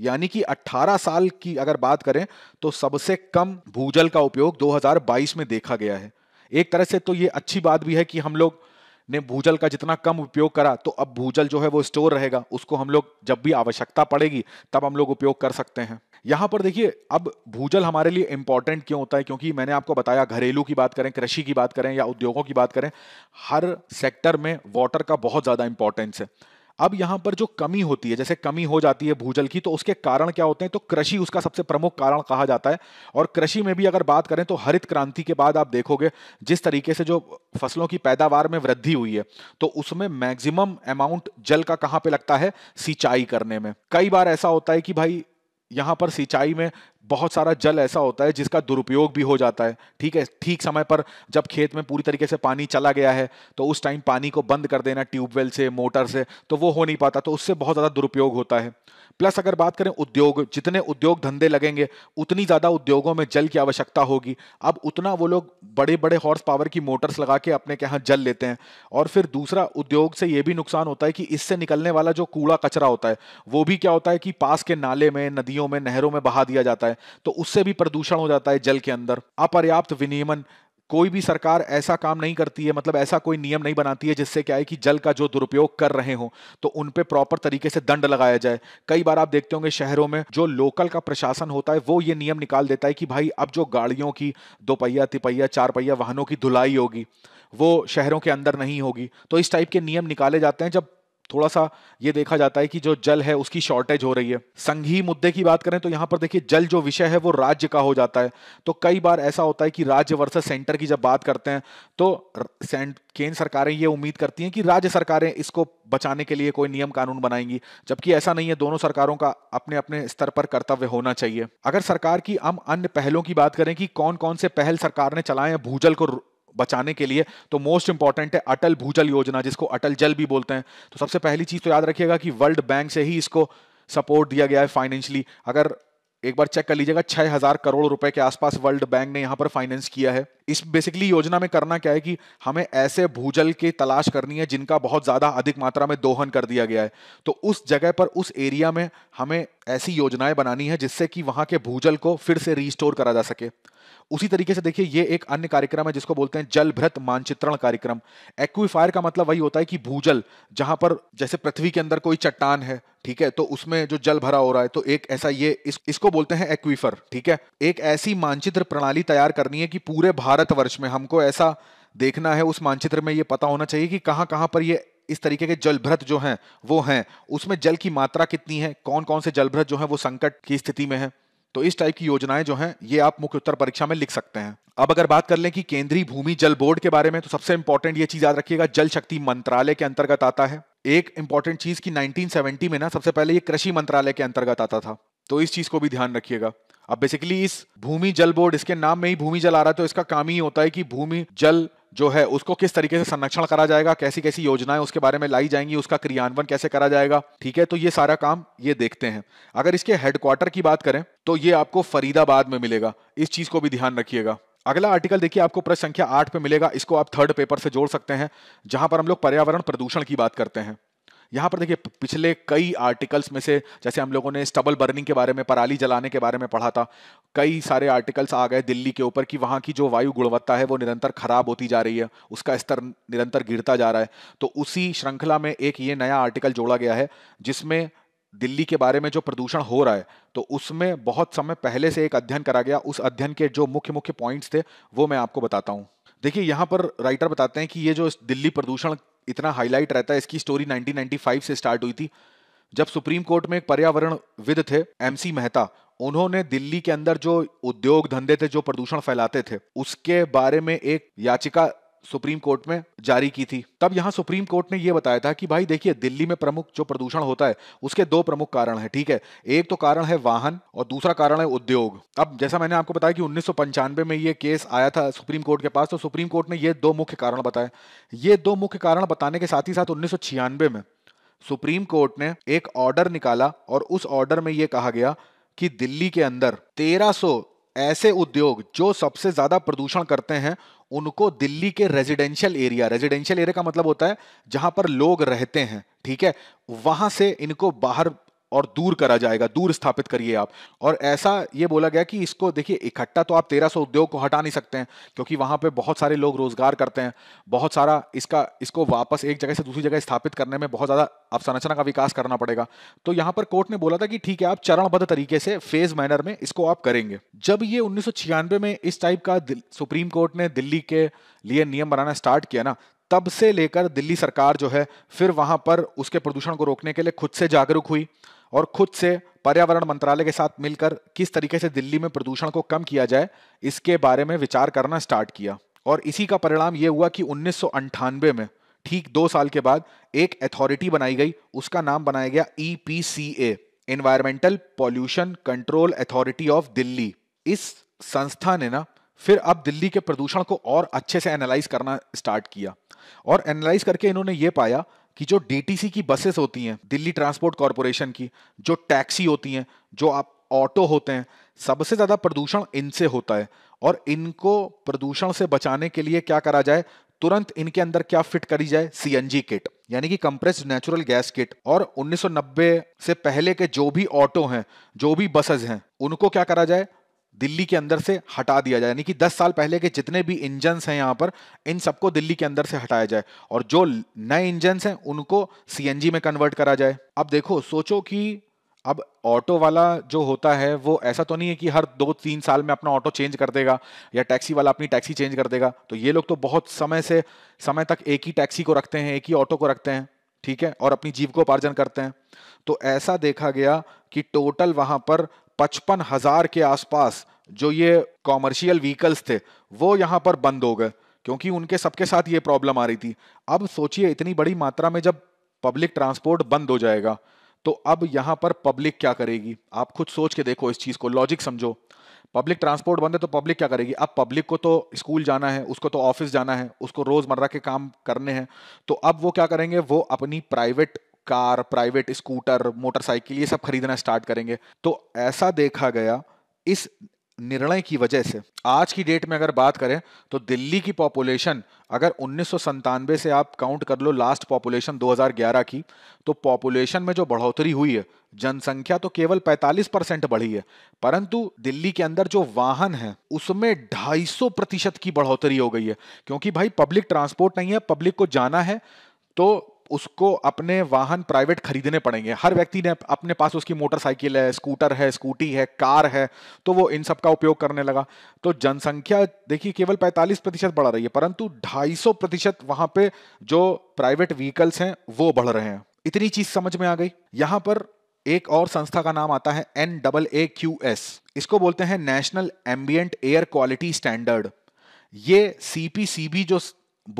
Speaker 1: यानी कि 18 साल की अगर बात करें तो सबसे कम भूजल का उपयोग 2022 में देखा गया है एक तरह से तो ये अच्छी बात भी है कि हम लोग ने भूजल का जितना कम उपयोग करा तो अब भूजल जो है वो स्टोर रहेगा उसको हम लोग जब भी आवश्यकता पड़ेगी तब हम लोग उपयोग कर सकते हैं यहाँ पर देखिए अब भूजल हमारे लिए इंपॉर्टेंट क्यों होता है क्योंकि मैंने आपको बताया घरेलू की बात करें कृषि की बात करें या उद्योगों की बात करें हर सेक्टर में वाटर का बहुत ज़्यादा इंपॉर्टेंस है अब यहां पर जो कमी होती है जैसे कमी हो जाती है भूजल की तो उसके कारण क्या होते हैं तो कृषि उसका सबसे प्रमुख कारण कहा जाता है और कृषि में भी अगर बात करें तो हरित क्रांति के बाद आप देखोगे जिस तरीके से जो फसलों की पैदावार में वृद्धि हुई है तो उसमें मैक्सिमम अमाउंट जल का कहां पे लगता है सिंचाई करने में कई बार ऐसा होता है कि भाई यहां पर सिंचाई में बहुत सारा जल ऐसा होता है जिसका दुरुपयोग भी हो जाता है ठीक है ठीक समय पर जब खेत में पूरी तरीके से पानी चला गया है तो उस टाइम पानी को बंद कर देना ट्यूबवेल से मोटर से तो वो हो नहीं पाता तो उससे बहुत ज़्यादा दुरुपयोग होता है प्लस अगर बात करें उद्योग जितने उद्योग धंधे लगेंगे उतनी ज़्यादा उद्योगों में जल की आवश्यकता होगी अब उतना वो लोग बड़े बड़े हॉर्स पावर की मोटर्स लगा के अपने के यहाँ जल लेते हैं और फिर दूसरा उद्योग से ये भी नुकसान होता है कि इससे निकलने वाला जो कूड़ा कचरा होता है वो भी क्या होता है कि पास के नाले में नदियों में नहरों में बहा दिया जाता है तो उससे भी प्रदूषण हो जाता है जल के अंदर अपर्याप्त विनियमन कोई भी सरकार ऐसा काम नहीं करती है मतलब ऐसा कोई नियम नहीं बनाती है जिससे क्या है कि जल का जो दुरुपयोग कर रहे हो तो उन पे प्रॉपर तरीके से दंड लगाया जाए कई बार आप देखते होंगे शहरों में जो लोकल का प्रशासन होता है वो ये नियम निकाल देता है कि भाई अब जो गाड़ियों की दोपहिया तिपहिया चार पहिया वाहनों की धुलाई होगी वो शहरों के अंदर नहीं होगी तो इस टाइप के नियम निकाले जाते हैं जब थोड़ा सा ये देखा जाता है कि जो जल है उसकी शॉर्टेज हो रही है संघीय मुद्दे की बात करें तो यहाँ पर देखिए जल जो विषय है वो राज्य का हो जाता है तो कई बार ऐसा होता है कि राज्य वर्सेस सेंटर की जब बात करते हैं तो केंद्र सरकारें ये उम्मीद करती हैं कि राज्य सरकारें इसको बचाने के लिए कोई नियम कानून बनाएंगी जबकि ऐसा नहीं है दोनों सरकारों का अपने अपने स्तर पर कर्तव्य होना चाहिए अगर सरकार की हम अन्य पहलों की बात करें कि कौन कौन से पहल सरकार ने चलाए हैं भूजल को बचाने के लिए तो मोस्ट इंपॉर्टेंट है अटल भूजल योजना जिसको अटल जल भी बोलते हैं तो सबसे पहली चीज तो याद रखिएगा कि वर्ल्ड बैंक से ही इसको सपोर्ट दिया गया है फाइनेंशियली अगर एक बार चेक कर लीजिएगा छह हजार करोड़ रुपए के आसपास वर्ल्ड बैंक ने यहां पर फाइनेंस किया है इस बेसिकली योजना में करना क्या है कि हमें ऐसे भूजल की तलाश करनी है जिनका बहुत ज़्यादा अधिक मात्रा में दोहन कर दिया गया है तो उस जगह पर उस एरिया में हमें ऐसी योजनाएं बनानी है जिससे कि वहाँ के भूजल को फिर से रिस्टोर करा जा सके उसी तरीके से देखिए ये एक अन्य कार्यक्रम है जिसको बोलते हैं जल भ्रत मानचित्रण कार्यक्रम एक्वीफायर का मतलब वही होता है कि भूजल जहां पर जैसे पृथ्वी के अंदर कोई चट्टान है ठीक है तो उसमें जो जल भरा हो रहा है तो एक ऐसा ये इस, इसको बोलते हैं एक्विफर ठीक है एक ऐसी मानचित्र प्रणाली तैयार करनी है कि पूरे भारत भारतवर्ष में हमको ऐसा देखना है उस मानचित्र में ये पता होना चाहिए कि कहाँ कहाँ पर ये इस तरीके के जलभ्रत जो हैं वो हैं उसमें जल की मात्रा कितनी है कौन कौन से जलभ्रत जो हैं वो संकट की स्थिति में है तो इस टाइप की योजनाएं जो हैं ये आप मुख्य उत्तर परीक्षा में लिख सकते हैं अब अगर बात कर लें कि केंद्रीय भूमि जल बोर्ड के बारे में तो सबसे इंपॉर्टेंट ये चीज याद रखिएगा जल शक्ति मंत्रालय के अंतर्गत आता है एक इंपॉर्टेंट चीज की 1970 में ना सबसे पहले ये कृषि मंत्रालय के अंतर्गत आता था तो इस चीज को भी ध्यान रखिएगा अब बेसिकली इस भूमि जल बोर्ड इसके नाम में ही भूमि जल आ रहा है तो इसका काम ही होता है कि भूमि जल जो है उसको किस तरीके से संरक्षण करा जाएगा कैसी कैसी योजनाएं उसके बारे में लाई जाएंगी उसका क्रियान्वयन कैसे करा जाएगा ठीक है तो ये सारा काम ये देखते हैं अगर इसके हेडक्वार्टर की बात करें तो ये आपको फरीदाबाद में मिलेगा इस चीज को भी ध्यान रखिएगा अगला आर्टिकल देखिए आपको प्रश्न संख्या आठ पे मिलेगा इसको आप थर्ड पेपर से जोड़ सकते हैं जहां पर हम लोग पर्यावरण प्रदूषण की बात करते हैं यहाँ पर देखिए पिछले कई आर्टिकल्स में से जैसे हम लोगों ने स्टबल बर्निंग के बारे में पराली जलाने के बारे में पढ़ा था कई सारे आर्टिकल्स आ गए दिल्ली के ऊपर कि वहाँ की जो वायु गुणवत्ता है वो निरंतर खराब होती जा रही है उसका स्तर निरंतर गिरता जा रहा है तो उसी श्रृंखला में एक ये नया आर्टिकल जोड़ा गया है जिसमें दिल्ली के बारे में जो प्रदूषण हो रहा है तो उसमें बहुत समय पहले से एक अध्ययन करा गया उस अध्ययन के जो मुख्य मुख्य पॉइंट्स थे वो मैं आपको बताता हूँ देखिए यहाँ पर राइटर बताते हैं कि ये जो दिल्ली प्रदूषण इतना हाईलाइट रहता है इसकी स्टोरी 1995 से स्टार्ट हुई थी जब सुप्रीम कोर्ट में एक पर्यावरण विद थे एमसी मेहता उन्होंने दिल्ली के अंदर जो उद्योग धंधे थे जो प्रदूषण फैलाते थे उसके बारे में एक याचिका सुप्रीम कोर्ट में जारी की थी तब यहां सुप्रीम कोर्ट ने यह बताया था कि भाई देखिए दिल्ली में प्रमुख जो प्रदूषण होता है उसके दो प्रमुख कारण है ठीक है एक तो कारण है वाहन और दूसरा कारण है उद्योग अब जैसा मैंने आपको बताया कि उन्नीस में यह केस आया था सुप्रीम कोर्ट के पास तो सुप्रीम कोर्ट ने यह दो मुख्य कारण बताया ये दो मुख्य कारण बताने के साथ ही साथ उन्नीस में सुप्रीम कोर्ट ने एक ऑर्डर निकाला और उस ऑर्डर में यह कहा गया कि दिल्ली के अंदर 1300 ऐसे उद्योग जो सबसे ज्यादा प्रदूषण करते हैं उनको दिल्ली के रेजिडेंशियल एरिया रेजिडेंशियल एरिया का मतलब होता है जहां पर लोग रहते हैं ठीक है वहां से इनको बाहर और दूर करा जाएगा दूर स्थापित करिए आप और ऐसा ये बोला गया कि इसको देखिए इकट्ठा तो आप 1300 उद्योग को हटा नहीं सकते हैं क्योंकि वहाँ पे बहुत सारे लोग रोजगार करते हैं बहुत सारा इसका इसको वापस एक जगह से दूसरी जगह स्थापित करने में बहुत ज़्यादा अवसंरचना का विकास करना पड़ेगा तो यहाँ पर कोर्ट ने बोला था कि ठीक है आप चरणबद्ध तरीके से फेज मैनर में इसको आप करेंगे जब ये उन्नीस में इस टाइप का सुप्रीम कोर्ट ने दिल्ली के लिए नियम बनाना स्टार्ट किया ना तब से लेकर दिल्ली सरकार जो है फिर वहां पर उसके प्रदूषण को रोकने के लिए खुद से जागरूक हुई और खुद से पर्यावरण मंत्रालय के साथ मिलकर किस तरीके से दिल्ली में प्रदूषण को कम किया जाए इसके बारे में विचार करना स्टार्ट किया और इसी का परिणाम यह हुआ कि उन्नीस में ठीक दो साल के बाद एक अथॉरिटी बनाई गई उसका नाम बनाया गया E P C environmental pollution control authority of Delhi इस संस्था ने ना फिर अब दिल्ली के प्रदूषण को और अच्छे से एनालाइज करना स्टार्ट किया और एनालाइज करके इन्होंने ये पाया कि जो डीटीसी की बसेस होती हैं दिल्ली ट्रांसपोर्ट कॉरपोरेशन की जो टैक्सी होती हैं जो आप ऑटो होते हैं सबसे ज़्यादा प्रदूषण इनसे होता है और इनको प्रदूषण से बचाने के लिए क्या करा जाए तुरंत इनके अंदर क्या फिट करी जाए सीएनजी किट यानी कि कंप्रेस्ड नेचुरल गैस किट और 1990 से पहले के जो भी ऑटो हैं जो भी बसेज हैं उनको क्या करा जाए दिल्ली के अंदर से हटा दिया जाए यानी कि 10 साल पहले के जितने भी इंजन्स हैं यहाँ पर इन सबको दिल्ली के अंदर से हटाया जाए और जो नए इंजन्स हैं उनको सी में कन्वर्ट करा जाए अब देखो सोचो कि अब ऑटो वाला जो होता है वो ऐसा तो नहीं है कि हर दो तीन साल में अपना ऑटो चेंज कर देगा या टैक्सी वाला अपनी टैक्सी चेंज कर देगा तो ये लोग तो बहुत समय से समय तक एक ही टैक्सी को रखते हैं एक ही ऑटो को रखते हैं ठीक है और अपनी जीव को उपार्जन करते हैं तो ऐसा देखा गया कि टोटल वहां पर पचपन हजार के आसपास जो ये कॉमर्शियल व्हीकल्स थे वो यहाँ पर बंद हो गए क्योंकि उनके सबके साथ ये प्रॉब्लम आ रही थी अब सोचिए इतनी बड़ी मात्रा में जब पब्लिक ट्रांसपोर्ट बंद हो जाएगा तो अब यहाँ पर पब्लिक क्या करेगी आप खुद सोच के देखो इस चीज़ को लॉजिक समझो पब्लिक ट्रांसपोर्ट बंद है तो पब्लिक क्या करेगी अब पब्लिक को तो स्कूल जाना है उसको तो ऑफिस जाना है उसको रोज़मर्रा के काम करने हैं तो अब वो क्या करेंगे वो अपनी private car private scooter motorcycle ये सब खरीदना स्टार्ट करेंगे तो ऐसा देखा गया इस निर्णय की वजह से आज की डेट में अगर बात करें तो दिल्ली की पॉपुलेशन अगर उन्नीस से आप काउंट कर लो लास्ट पॉपुलेशन 2011 की तो पॉपुलेशन में जो बढ़ोतरी हुई है जनसंख्या तो केवल 45 परसेंट बढ़ी है परंतु दिल्ली के अंदर जो वाहन है उसमें 250 प्रतिशत की बढ़ोतरी हो गई है क्योंकि भाई पब्लिक ट्रांसपोर्ट नहीं है पब्लिक को जाना है तो उसको अपने वाहन प्राइवेट खरीदने पड़ेंगे हर व्यक्ति ने अपने पास उसकी मोटरसाइकिल है स्कूटर है स्कूटी है कार है तो वो इन सब का उपयोग करने लगा तो जनसंख्या देखिए केवल 45 प्रतिशत बढ़ रही है परंतु 250 प्रतिशत वहां पे जो प्राइवेट व्हीकल्स हैं वो बढ़ रहे हैं इतनी चीज समझ में आ गई यहां पर एक और संस्था का नाम आता है N double A Q S इसको बोलते हैं national ambient air quality standard ये सीपीसीबी जो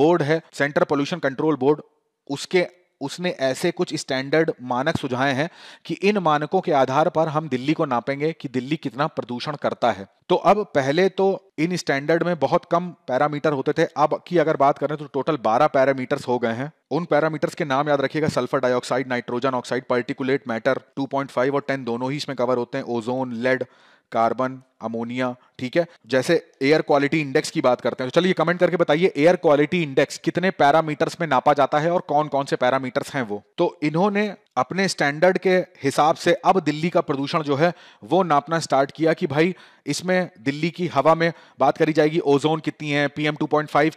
Speaker 1: बोर्ड है सेंट्रल पोल्यूशन कंट्रोल बोर्ड उसके उसने ऐसे कुछ स्टैंडर्ड मानक सुझाए हैं कि इन मानकों के आधार पर हम दिल्ली को नापेंगे कि दिल्ली कितना प्रदूषण करता है तो अब पहले तो इन स्टैंडर्ड में बहुत कम पैरामीटर होते थे अब की अगर बात करें तो टोटल 12 पैरामीटर्स हो गए हैं उन पैरामीटर्स के नाम याद रखिएगा sulphur dioxide nitrogen oxide particulate matter 2.5 और 10 दोनों ही इसमें कवर होते हैं ओजोन लेड कार्बन अमोनिया ठीक है जैसे एयर क्वालिटी इंडेक्स की बात करते हैं तो चलिए कमेंट करके बताइए एयर क्वालिटी इंडेक्स कितने पैरामीटर्स में नापा जाता है और कौन कौन से पैरामीटर्स हैं वो तो इन्होंने अपने स्टैंडर्ड के हिसाब से अब दिल्ली का प्रदूषण जो है वो नापना स्टार्ट किया कि भाई इसमें दिल्ली की हवा में बात करी जाएगी ओजोन कितनी है पीएम टू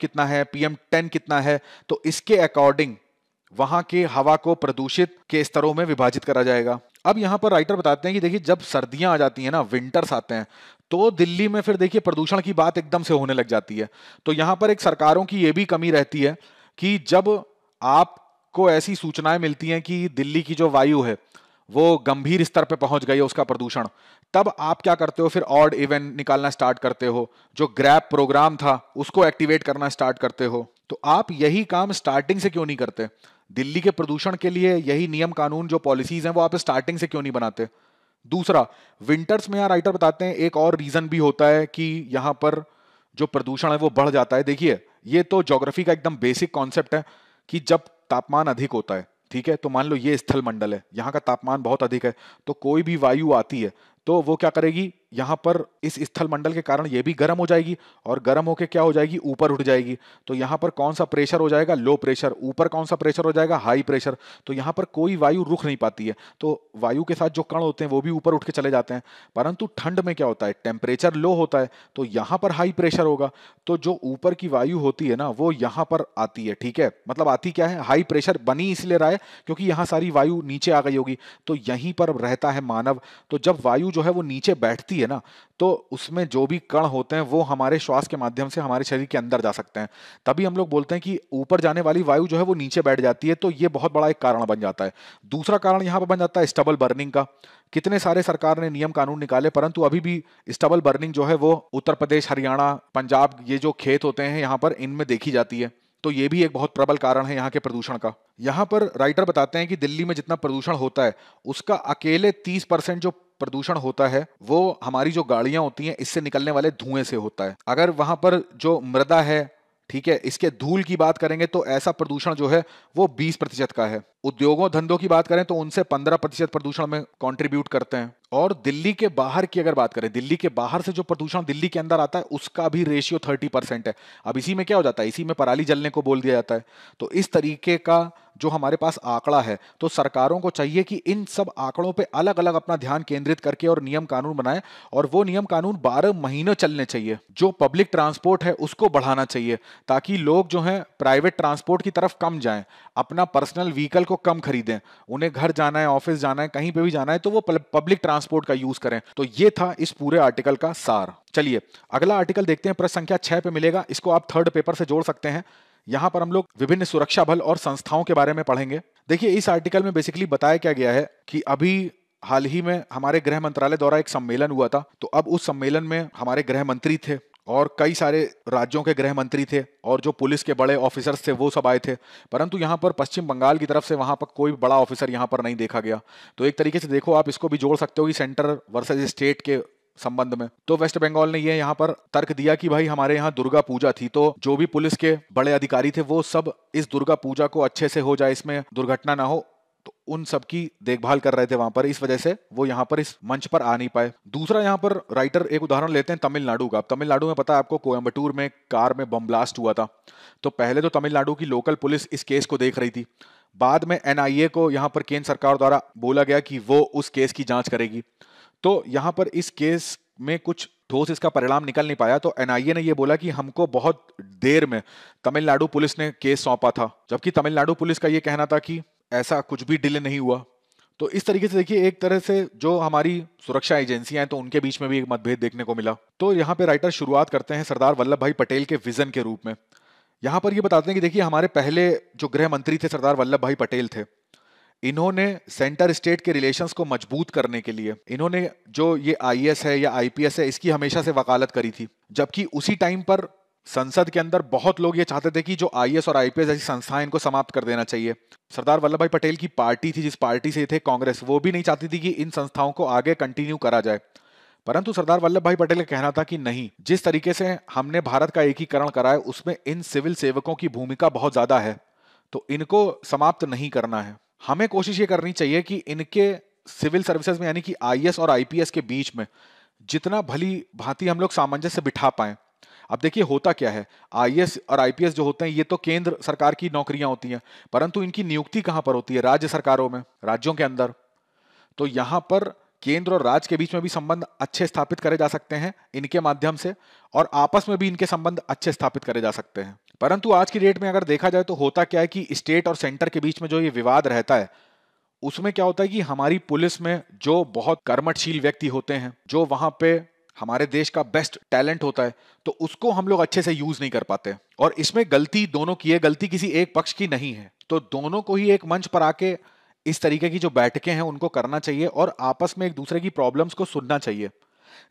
Speaker 1: कितना है पीएम टेन कितना है तो इसके अकॉर्डिंग वहां के हवा को प्रदूषित के स्तरों में विभाजित करा जाएगा अब यहां पर राइटर बताते हैं कि देखिए जब सर्दियां आ जाती हैं ना विंटर्स आते हैं तो दिल्ली में फिर देखिए प्रदूषण की बात एकदम से होने लग जाती है तो यहाँ पर एक सरकारों की यह भी कमी रहती है कि जब आपको ऐसी सूचनाएं मिलती हैं कि दिल्ली की जो वायु है वो गंभीर स्तर पर पहुंच गई है उसका प्रदूषण तब आप क्या करते हो फिर ऑड इवेंट निकालना स्टार्ट करते हो जो ग्रैप प्रोग्राम था उसको एक्टिवेट करना स्टार्ट करते हो तो आप यही काम स्टार्टिंग से क्यों नहीं करते दिल्ली के प्रदूषण के लिए यही नियम कानून जो पॉलिसीज हैं वो आप स्टार्टिंग से क्यों नहीं बनाते दूसरा विंटर्स में यहाँ राइटर बताते हैं एक और रीजन भी होता है कि यहाँ पर जो प्रदूषण है वो बढ़ जाता है देखिए ये तो जोग्राफी का एकदम बेसिक कॉन्सेप्ट है कि जब तापमान अधिक होता है ठीक है तो मान लो ये स्थल मंडल है यहाँ का तापमान बहुत अधिक है तो कोई भी वायु आती है तो वो क्या करेगी यहाँ पर इस स्थल मंडल के कारण ये भी गर्म हो जाएगी और गर्म होकर क्या हो जाएगी ऊपर उठ जाएगी तो यहाँ पर कौन सा प्रेशर हो जाएगा लो प्रेशर ऊपर कौन सा प्रेशर हो जाएगा हाई प्रेशर तो यहाँ पर कोई वायु रुक नहीं पाती है तो वायु के साथ जो कण होते हैं वो भी ऊपर उठ के चले जाते हैं परंतु ठंड में क्या होता है टेम्परेचर लो होता है तो यहाँ पर हाई प्रेशर होगा तो जो ऊपर की वायु होती है ना वो यहाँ पर आती है ठीक है मतलब आती क्या है हाई प्रेशर बनी इसलिए रहा है क्योंकि यहाँ सारी वायु नीचे आ गई होगी तो यहीं पर रहता है मानव तो जब वायु वायु जो है वो नीचे बैठती है ना तो उसमें जो भी कण होते हैं वो हमारे श्वास के माध्यम से हमारे शरीर के अंदर जा सकते हैं तभी हम लोग बोलते हैं कि ऊपर जाने वाली वायु जो है वो नीचे बैठ जाती है तो ये बहुत बड़ा एक कारण बन जाता है दूसरा कारण यहाँ पर बन जाता है स्टबल बर्निंग का कितने सारे सरकार ने नियम कानून निकाले परंतु अभी भी स्टबल बर्निंग जो है वो उत्तर प्रदेश हरियाणा पंजाब ये जो खेत होते हैं यहाँ पर इनमें देखी जाती है तो ये भी एक बहुत प्रबल कारण है यहाँ के प्रदूषण का यहाँ पर राइटर बताते हैं कि दिल्ली में जितना प्रदूषण होता है उसका अकेले 30 परसेंट जो प्रदूषण होता है वो हमारी जो गाड़ियां होती हैं इससे निकलने वाले धुएं से होता है अगर वहां पर जो मृदा है ठीक है इसके धूल की बात करेंगे तो ऐसा प्रदूषण जो है वो 20 प्रतिशत का है उद्योगों धंधों की बात करें तो उनसे 15 प्रतिशत प्रदूषण में कंट्रीब्यूट करते हैं और दिल्ली के बाहर की अगर बात करें दिल्ली के बाहर से जो प्रदूषण दिल्ली के अंदर आता है उसका भी रेशियो 30 परसेंट है अब इसी में क्या हो जाता है इसी में पराली जलने को बोल दिया जाता है तो इस तरीके का जो हमारे पास आंकड़ा है तो सरकारों को चाहिए कि इन सब आंकड़ों पर अलग अलग अपना ध्यान केंद्रित करके और नियम कानून बनाए और वो नियम कानून बारह महीने चलने चाहिए जो पब्लिक ट्रांसपोर्ट है उसको बढ़ाना चाहिए ताकि लोग जो है प्राइवेट ट्रांसपोर्ट की तरफ कम जाए अपना पर्सनल व्हीकल को कम खरीदें उन्हें घर जाना है ऑफिस जाना है कहीं पे भी जाना है तो वो पब्लिक ट्रांसपोर्ट का यूज करें तो ये था इस पूरे आर्टिकल का सार चलिए अगला आर्टिकल देखते हैं प्रश्न संख्या छह पे मिलेगा इसको आप थर्ड पेपर से जोड़ सकते हैं यहां पर हम लोग विभिन्न सुरक्षा बल और संस्थाओं के बारे में पढ़ेंगे देखिए इस आर्टिकल में बेसिकली बताया क्या गया है कि अभी हाल ही में हमारे गृह मंत्रालय द्वारा एक सम्मेलन हुआ था तो अब उस सम्मेलन में हमारे गृह मंत्री थे और कई सारे राज्यों के गृह मंत्री थे और जो पुलिस के बड़े ऑफिसर्स थे वो सब आए थे परंतु यहाँ पर पश्चिम बंगाल की तरफ से वहाँ पर कोई बड़ा ऑफिसर यहाँ पर नहीं देखा गया तो एक तरीके से देखो आप इसको भी जोड़ सकते हो कि सेंटर वर्सेज स्टेट के संबंध में तो वेस्ट बंगाल ने ये यहाँ पर तर्क दिया कि भाई हमारे यहाँ दुर्गा पूजा थी तो जो भी पुलिस के बड़े अधिकारी थे वो सब इस दुर्गा पूजा को अच्छे से हो जाए इसमें दुर्घटना ना हो उन सबकी देखभाल कर रहे थे वहां पर इस वजह से वो यहाँ पर इस मंच पर आ नहीं पाए दूसरा यहाँ पर राइटर एक उदाहरण लेते हैं तमिलनाडु का तमिलनाडु में पता है आपको कोयम्बटूर में कार में बम ब्लास्ट हुआ था तो पहले तो तमिलनाडु की लोकल पुलिस इस केस को देख रही थी बाद में एनआईए को यहाँ पर केंद्र सरकार द्वारा बोला गया कि वो उस केस की जांच करेगी तो यहाँ पर इस केस में कुछ ठोस इसका परिणाम निकल नहीं पाया तो एनआईए ने यह बोला कि हमको बहुत देर में तमिलनाडु पुलिस ने केस सौंपा था जबकि तमिलनाडु पुलिस का यह कहना था कि ऐसा कुछ भी डिले नहीं हुआ तो इस तरीके से देखिए एक तरह से जो हमारी सुरक्षा एजेंसियां हैं तो उनके बीच में भी एक मतभेद देखने को मिला तो यहाँ पे राइटर शुरुआत करते हैं सरदार वल्लभ भाई पटेल के विजन के रूप में यहाँ पर ये बताते हैं कि देखिए हमारे पहले जो गृह मंत्री थे सरदार वल्लभ भाई पटेल थे इन्होंने सेंटर स्टेट के रिलेशंस को मजबूत करने के लिए इन्होंने जो ये आईएएस है या आईपीएस है इसकी हमेशा से वकालत करी थी जबकि उसी टाइम पर संसद के अंदर बहुत लोग ये चाहते थे कि जो आई और आईपीएस जैसी संस्थाएं इनको समाप्त कर देना चाहिए सरदार वल्लभ भाई पटेल की पार्टी थी जिस पार्टी से थे कांग्रेस वो भी नहीं चाहती थी कि इन संस्थाओं को आगे कंटिन्यू करा जाए परंतु सरदार वल्लभ भाई पटेल का कहना था कि नहीं जिस तरीके से हमने भारत का एकीकरण कराया उसमें इन सिविल सेवकों की भूमिका बहुत ज्यादा है तो इनको समाप्त नहीं करना है हमें कोशिश ये करनी चाहिए कि इनके सिविल सर्विसेज में यानी कि आई और आईपीएस के बीच में जितना भली भांति हम लोग सामंजस्य बिठा पाएं अब देखिए होता क्या है आई और आई जो होते हैं ये तो केंद्र सरकार की नौकरियां होती हैं परंतु इनकी नियुक्ति कहां पर होती है राज्य सरकारों में राज्यों के अंदर तो यहां पर केंद्र और राज्य के बीच में भी संबंध अच्छे स्थापित करे जा सकते हैं इनके माध्यम से और आपस में भी इनके संबंध अच्छे स्थापित करे जा सकते हैं परंतु आज की डेट में अगर देखा जाए तो होता क्या है कि स्टेट और सेंटर के बीच में जो ये विवाद रहता है उसमें क्या होता है कि हमारी पुलिस में जो बहुत कर्मठशील व्यक्ति होते हैं जो वहां पे हमारे देश का बेस्ट टैलेंट होता है तो उसको हम लोग अच्छे से यूज नहीं कर पाते और इसमें गलती दोनों की है गलती किसी एक पक्ष की नहीं है तो दोनों को ही एक मंच पर आके इस तरीके की जो बैठकें हैं उनको करना चाहिए और आपस में एक दूसरे की प्रॉब्लम्स को सुनना चाहिए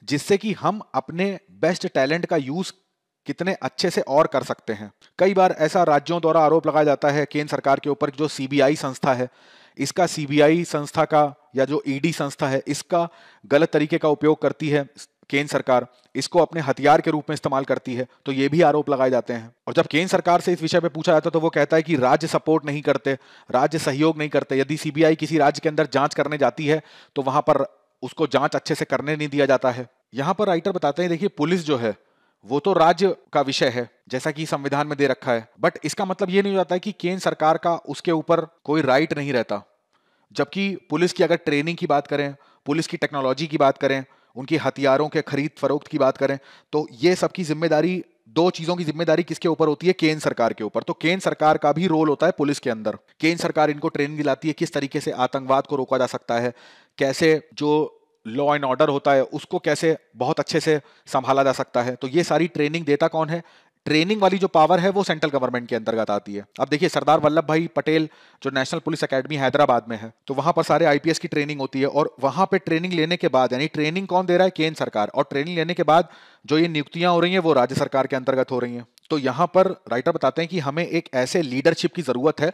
Speaker 1: जिससे कि हम अपने बेस्ट टैलेंट का यूज कितने अच्छे से और कर सकते हैं कई बार ऐसा राज्यों द्वारा आरोप लगाया जाता है केंद्र सरकार के ऊपर जो सीबीआई संस्था है इसका सीबीआई संस्था का या जो ईडी e संस्था है इसका गलत तरीके का उपयोग करती है केंद्र सरकार इसको अपने हथियार के रूप में इस्तेमाल करती है तो ये भी आरोप लगाए जाते हैं और जब केंद्र सरकार से इस विषय पर पूछा जाता है तो वो कहता है कि राज्य सपोर्ट नहीं करते राज्य सहयोग नहीं करते यदि सीबीआई किसी राज्य के अंदर जांच करने जाती है तो वहां पर उसको जांच अच्छे से करने नहीं दिया जाता है यहाँ पर राइटर बताते हैं देखिए पुलिस जो है वो तो राज्य का विषय है जैसा कि संविधान में दे रखा है बट इसका मतलब ये नहीं होता है कि केंद्र सरकार का उसके ऊपर कोई राइट नहीं रहता जबकि पुलिस की अगर ट्रेनिंग की बात करें पुलिस की टेक्नोलॉजी की बात करें उनकी हथियारों के खरीद फरोख्त की बात करें तो ये सबकी जिम्मेदारी दो चीजों की जिम्मेदारी किसके ऊपर होती है केंद्र सरकार के ऊपर तो केंद्र सरकार का भी रोल होता है पुलिस के अंदर केंद्र सरकार इनको ट्रेनिंग दिलाती है किस तरीके से आतंकवाद को रोका जा सकता है कैसे जो लॉ एंड ऑर्डर होता है उसको कैसे बहुत अच्छे से संभाला जा सकता है तो ये सारी ट्रेनिंग देता कौन है ट्रेनिंग वाली जो पावर है वो सेंट्रल गवर्नमेंट के अंतर्गत आती है अब देखिए सरदार वल्लभ भाई पटेल जो नेशनल पुलिस एकेडमी हैदराबाद में है तो वहां पर सारे आईपीएस की ट्रेनिंग होती है और वहां पे ट्रेनिंग लेने के बाद यानी ट्रेनिंग कौन दे रहा है केंद्र सरकार और ट्रेनिंग लेने के बाद जो ये नियुक्तियां हो रही हैं वो राज्य सरकार के अंतर्गत हो रही हैं तो यहां पर राइटर बताते हैं कि हमें एक ऐसे लीडरशिप की जरूरत है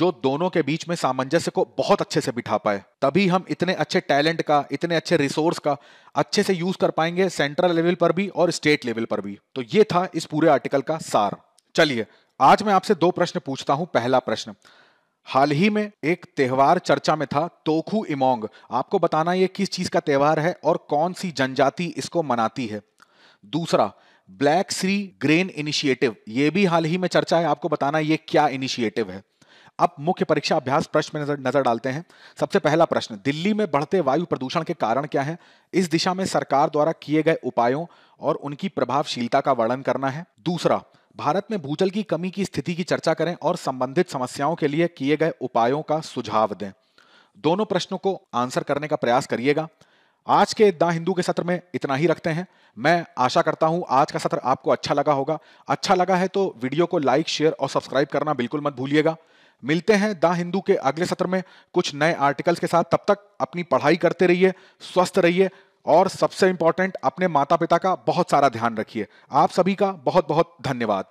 Speaker 1: जो दोनों के बीच में सामंजस्य को बहुत अच्छे से बिठा पाए तभी हम इतने अच्छे टैलेंट का इतने अच्छे रिसोर्स का अच्छे से यूज कर पाएंगे सेंट्रल लेवल पर भी और स्टेट लेवल पर भी तो ये था इस पूरे आर्टिकल का सार चलिए आज मैं आपसे दो प्रश्न पूछता हूं पहला प्रश्न हाल ही में एक त्यौहार चर्चा में था तोखू इमोंग आपको बताना यह किस चीज का त्यौहार है और कौन सी जनजाति इसको मनाती है दूसरा ब्लैक सी ग्रेन इनिशिएटिव ये भी हाल ही में चर्चा है आपको बताना ये क्या इनिशिएटिव है अब मुख्य परीक्षा अभ्यास प्रश्न में नजर, नजर डालते हैं सबसे पहला प्रश्न दिल्ली में बढ़ते वायु प्रदूषण के कारण क्या है इस दिशा में सरकार द्वारा किए गए उपायों और उनकी प्रभावशीलता का वर्णन करना है दूसरा भारत में भूजल की कमी की स्थिति की चर्चा करें और संबंधित समस्याओं के लिए किए गए उपायों का सुझाव दें दोनों प्रश्नों को आंसर करने का प्रयास करिएगा आज के द हिंदू के सत्र में इतना ही रखते हैं मैं आशा करता हूं आज का सत्र आपको अच्छा लगा होगा अच्छा लगा है तो वीडियो को लाइक शेयर और सब्सक्राइब करना बिल्कुल मत भूलिएगा मिलते हैं द हिंदू के अगले सत्र में कुछ नए आर्टिकल्स के साथ तब तक अपनी पढ़ाई करते रहिए स्वस्थ रहिए और सबसे इंपॉर्टेंट अपने माता पिता का बहुत सारा ध्यान रखिए आप सभी का बहुत बहुत धन्यवाद